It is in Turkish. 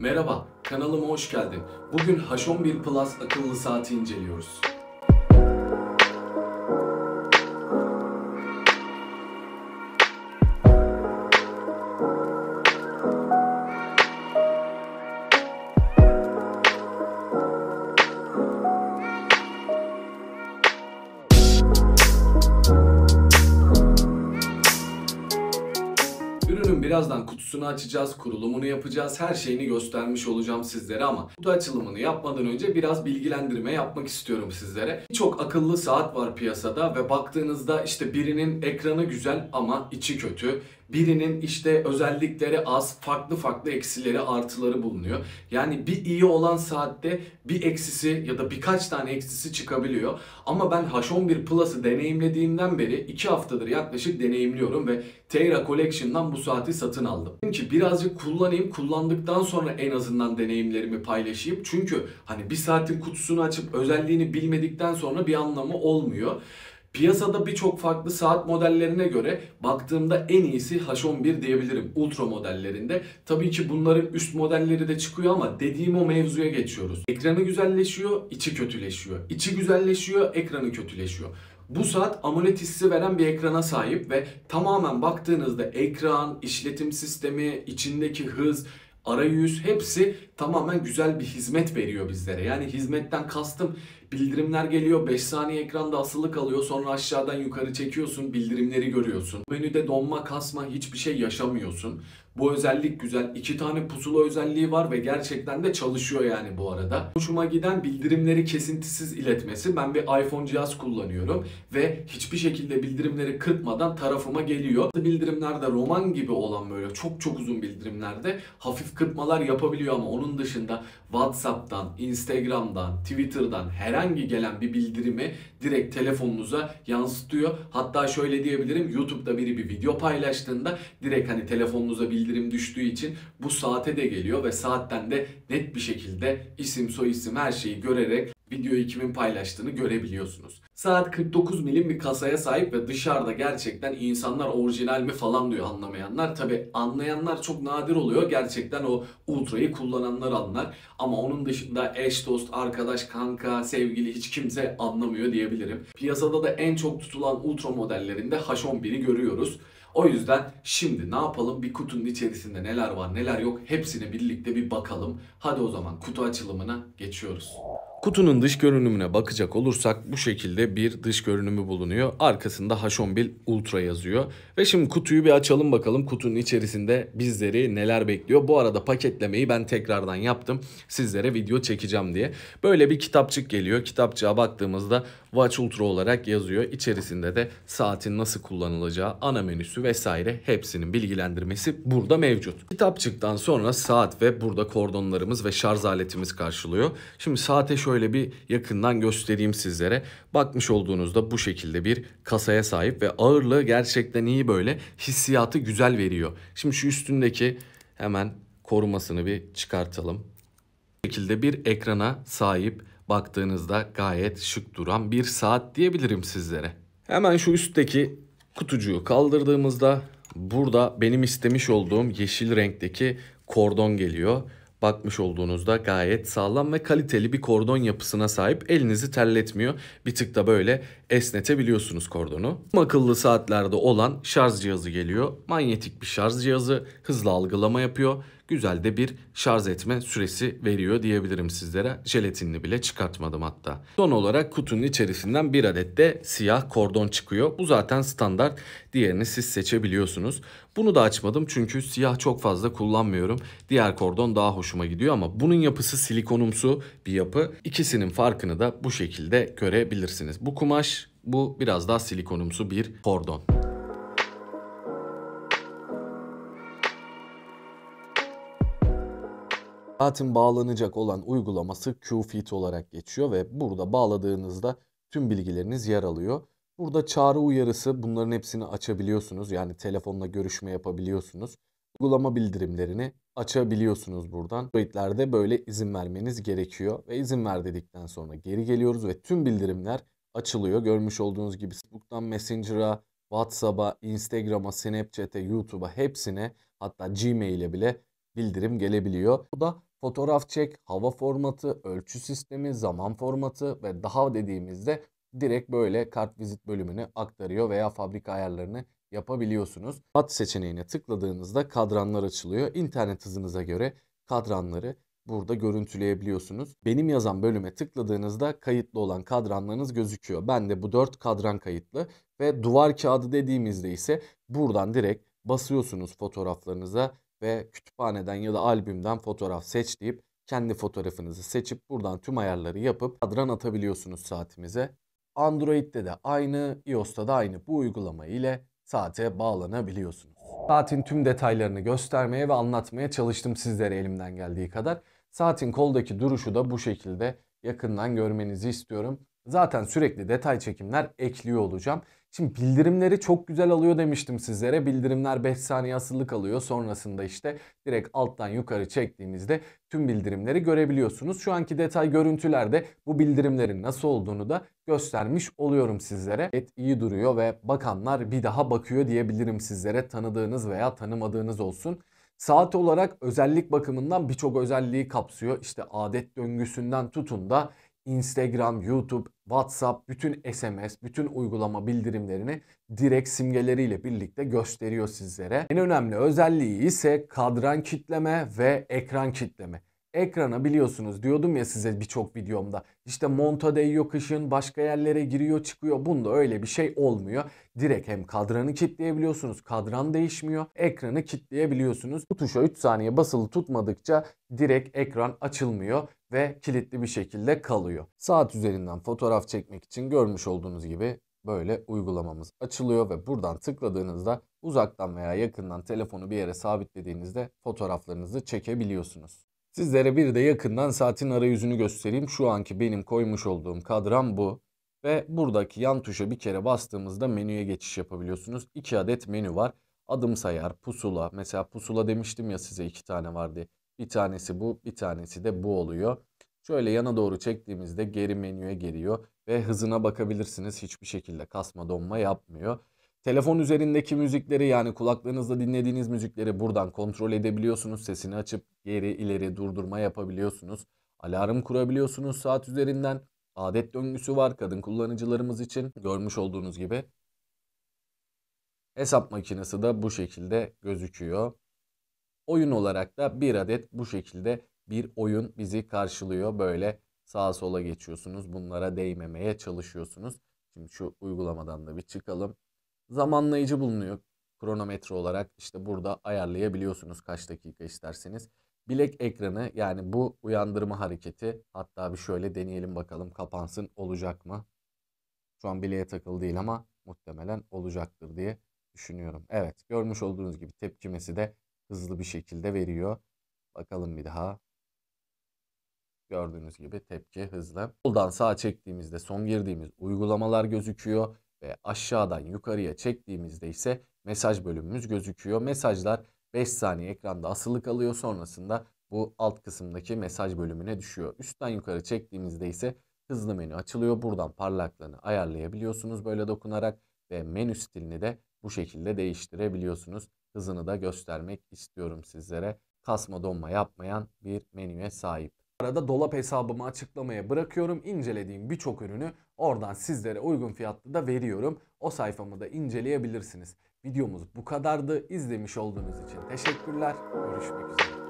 Merhaba, kanalıma hoş geldin. Bugün H11 Plus akıllı saati inceliyoruz. Birazdan kutusunu açacağız, kurulumunu yapacağız, her şeyini göstermiş olacağım sizlere ama kutu açılımını yapmadan önce biraz bilgilendirme yapmak istiyorum sizlere. Birçok akıllı saat var piyasada ve baktığınızda işte birinin ekranı güzel ama içi kötü, birinin işte özellikleri az, farklı farklı eksileri, artıları bulunuyor. Yani bir iyi olan saatte bir eksisi ya da birkaç tane eksisi çıkabiliyor. Ama ben H11 Plus'ı deneyimlediğimden beri 2 haftadır yaklaşık deneyimliyorum ve Teira Collection'dan bu saati satın aldım. Dedim birazcık kullanayım. Kullandıktan sonra en azından deneyimlerimi paylaşayım. Çünkü hani bir saatin kutusunu açıp özelliğini bilmedikten sonra bir anlamı olmuyor. Piyasada birçok farklı saat modellerine göre baktığımda en iyisi H11 diyebilirim ultra modellerinde. Tabii ki bunların üst modelleri de çıkıyor ama dediğim o mevzuya geçiyoruz. Ekranı güzelleşiyor, içi kötüleşiyor. İçi güzelleşiyor, ekranı kötüleşiyor bu saat AMOLED hissi veren bir ekrana sahip ve tamamen baktığınızda ekran, işletim sistemi, içindeki hız, arayüz hepsi tamamen güzel bir hizmet veriyor bizlere. Yani hizmetten kastım Bildirimler geliyor 5 saniye ekranda asılı kalıyor sonra aşağıdan yukarı çekiyorsun bildirimleri görüyorsun. Menüde donma kasma hiçbir şey yaşamıyorsun. Bu özellik güzel. İki tane pusula özelliği var ve gerçekten de çalışıyor yani bu arada. Hoşuma giden bildirimleri kesintisiz iletmesi. Ben bir iPhone cihaz kullanıyorum ve hiçbir şekilde bildirimleri kırpmadan tarafıma geliyor. Bildirimlerde roman gibi olan böyle çok çok uzun bildirimlerde hafif kırpmalar yapabiliyor ama onun dışında WhatsApp'tan, Instagram'dan, Twitter'dan her herhangi gelen bir bildirimi direkt telefonunuza yansıtıyor. Hatta şöyle diyebilirim YouTube'da biri bir video paylaştığında direkt hani telefonunuza bildirim düştüğü için bu saate de geliyor ve saatten de net bir şekilde isim soy isim her şeyi görerek videoyu kimin paylaştığını görebiliyorsunuz. Saat 49 milim bir kasaya sahip ve dışarıda gerçekten insanlar orijinal mi falan diyor anlamayanlar. Tabi anlayanlar çok nadir oluyor. Gerçekten o ultrayı kullananlar anlar. Ama onun dışında eş, dost, arkadaş, kanka, sevgili hiç kimse anlamıyor diyebilirim. Piyasada da en çok tutulan ultra modellerinde H11'i görüyoruz. O yüzden şimdi ne yapalım? Bir kutunun içerisinde neler var neler yok hepsine birlikte bir bakalım. Hadi o zaman kutu açılımına geçiyoruz. Kutunun dış görünümüne bakacak olursak bu şekilde bir dış görünümü bulunuyor. Arkasında H11 Ultra yazıyor. Ve şimdi kutuyu bir açalım bakalım kutunun içerisinde bizleri neler bekliyor. Bu arada paketlemeyi ben tekrardan yaptım. Sizlere video çekeceğim diye. Böyle bir kitapçık geliyor. Kitapçığa baktığımızda Watch Ultra olarak yazıyor. İçerisinde de saatin nasıl kullanılacağı, ana menüsü vesaire hepsinin bilgilendirmesi burada mevcut. Kitapçıktan sonra saat ve burada kordonlarımız ve şarj aletimiz karşılıyor. Şimdi saate şöyle şöyle bir yakından göstereyim sizlere. Bakmış olduğunuzda bu şekilde bir kasaya sahip ve ağırlığı gerçekten iyi böyle hissiyatı güzel veriyor. Şimdi şu üstündeki hemen korumasını bir çıkartalım. Bu şekilde bir ekrana sahip baktığınızda gayet şık duran bir saat diyebilirim sizlere. Hemen şu üstteki kutucuğu kaldırdığımızda burada benim istemiş olduğum yeşil renkteki kordon geliyor bakmış olduğunuzda gayet sağlam ve kaliteli bir kordon yapısına sahip. Elinizi terletmiyor. Bir tık da böyle esnetebiliyorsunuz kordonu. Akıllı saatlerde olan şarj cihazı geliyor. Manyetik bir şarj cihazı hızlı algılama yapıyor güzel de bir şarj etme süresi veriyor diyebilirim sizlere. Jelatinini bile çıkartmadım hatta. Son olarak kutunun içerisinden bir adet de siyah kordon çıkıyor. Bu zaten standart. Diğerini siz seçebiliyorsunuz. Bunu da açmadım çünkü siyah çok fazla kullanmıyorum. Diğer kordon daha hoşuma gidiyor ama bunun yapısı silikonumsu bir yapı. İkisinin farkını da bu şekilde görebilirsiniz. Bu kumaş bu biraz daha silikonumsu bir kordon. Zaten bağlanacak olan uygulaması QFit olarak geçiyor ve burada bağladığınızda tüm bilgileriniz yer alıyor. Burada çağrı uyarısı bunların hepsini açabiliyorsunuz. Yani telefonla görüşme yapabiliyorsunuz. Uygulama bildirimlerini açabiliyorsunuz buradan. Android'lerde böyle izin vermeniz gerekiyor ve izin ver dedikten sonra geri geliyoruz ve tüm bildirimler açılıyor. Görmüş olduğunuz gibi Facebook'tan Messenger'a, WhatsApp'a, Instagram'a, Snapchat'e, YouTube'a hepsine hatta Gmail'e bile bildirim gelebiliyor. Bu da fotoğraf çek, hava formatı, ölçü sistemi, zaman formatı ve daha dediğimizde direkt böyle kart vizit bölümünü aktarıyor veya fabrika ayarlarını yapabiliyorsunuz. At seçeneğine tıkladığınızda kadranlar açılıyor. İnternet hızınıza göre kadranları burada görüntüleyebiliyorsunuz. Benim yazan bölüme tıkladığınızda kayıtlı olan kadranlarınız gözüküyor. Ben de bu 4 kadran kayıtlı ve duvar kağıdı dediğimizde ise buradan direkt basıyorsunuz fotoğraflarınıza ve kütüphaneden ya da albümden fotoğraf seç deyip kendi fotoğrafınızı seçip buradan tüm ayarları yapıp kadran atabiliyorsunuz saatimize. Android'de de aynı, iOS'ta da aynı bu uygulama ile saate bağlanabiliyorsunuz. Saatin tüm detaylarını göstermeye ve anlatmaya çalıştım sizlere elimden geldiği kadar. Saatin koldaki duruşu da bu şekilde yakından görmenizi istiyorum. Zaten sürekli detay çekimler ekliyor olacağım. Şimdi bildirimleri çok güzel alıyor demiştim sizlere. Bildirimler 5 saniye asıllık alıyor. Sonrasında işte direkt alttan yukarı çektiğinizde tüm bildirimleri görebiliyorsunuz. Şu anki detay görüntülerde bu bildirimlerin nasıl olduğunu da göstermiş oluyorum sizlere. Et iyi duruyor ve bakanlar bir daha bakıyor diyebilirim sizlere. Tanıdığınız veya tanımadığınız olsun. Saat olarak özellik bakımından birçok özelliği kapsıyor. İşte adet döngüsünden tutun da Instagram, YouTube, WhatsApp, bütün SMS, bütün uygulama bildirimlerini direkt simgeleriyle birlikte gösteriyor sizlere. En önemli özelliği ise kadran kitleme ve ekran kitleme. Ekrana biliyorsunuz diyordum ya size birçok videomda işte monta değiyor kışın başka yerlere giriyor çıkıyor bunda öyle bir şey olmuyor. Direkt hem kadranı kitleyebiliyorsunuz kadran değişmiyor ekranı kitleyebiliyorsunuz. Bu tuşa 3 saniye basılı tutmadıkça direkt ekran açılmıyor ve kilitli bir şekilde kalıyor. Saat üzerinden fotoğraf çekmek için görmüş olduğunuz gibi böyle uygulamamız açılıyor ve buradan tıkladığınızda uzaktan veya yakından telefonu bir yere sabitlediğinizde fotoğraflarınızı çekebiliyorsunuz. Sizlere bir de yakından saatin arayüzünü göstereyim. Şu anki benim koymuş olduğum kadran bu. Ve buradaki yan tuşa bir kere bastığımızda menüye geçiş yapabiliyorsunuz. İki adet menü var. Adım sayar, pusula. Mesela pusula demiştim ya size iki tane var diye. Bir tanesi bu, bir tanesi de bu oluyor. Şöyle yana doğru çektiğimizde geri menüye geliyor ve hızına bakabilirsiniz. Hiçbir şekilde kasma donma yapmıyor. Telefon üzerindeki müzikleri yani kulaklarınızla dinlediğiniz müzikleri buradan kontrol edebiliyorsunuz. Sesini açıp geri ileri durdurma yapabiliyorsunuz. Alarm kurabiliyorsunuz saat üzerinden. Adet döngüsü var kadın kullanıcılarımız için görmüş olduğunuz gibi. Hesap makinesi de bu şekilde gözüküyor. Oyun olarak da bir adet bu şekilde bir oyun bizi karşılıyor. Böyle sağa sola geçiyorsunuz. Bunlara değmemeye çalışıyorsunuz. Şimdi şu uygulamadan da bir çıkalım. Zamanlayıcı bulunuyor kronometre olarak işte burada ayarlayabiliyorsunuz kaç dakika isterseniz. Bilek ekranı yani bu uyandırma hareketi hatta bir şöyle deneyelim bakalım kapansın olacak mı? Şu an bileğe takılı değil ama muhtemelen olacaktır diye düşünüyorum. Evet görmüş olduğunuz gibi tepkimesi de hızlı bir şekilde veriyor. Bakalım bir daha. Gördüğünüz gibi tepki hızlı. Soldan sağa çektiğimizde son girdiğimiz uygulamalar gözüküyor ve aşağıdan yukarıya çektiğimizde ise mesaj bölümümüz gözüküyor. Mesajlar 5 saniye ekranda asılı kalıyor. Sonrasında bu alt kısımdaki mesaj bölümüne düşüyor. Üstten yukarı çektiğimizde ise hızlı menü açılıyor. Buradan parlaklığını ayarlayabiliyorsunuz böyle dokunarak ve menü stilini de bu şekilde değiştirebiliyorsunuz hızını da göstermek istiyorum sizlere. Kasma donma yapmayan bir menüye sahip. Arada dolap hesabımı açıklamaya bırakıyorum. İncelediğim birçok ürünü oradan sizlere uygun fiyatlı da veriyorum. O sayfamı da inceleyebilirsiniz. Videomuz bu kadardı. İzlemiş olduğunuz için teşekkürler. Görüşmek üzere.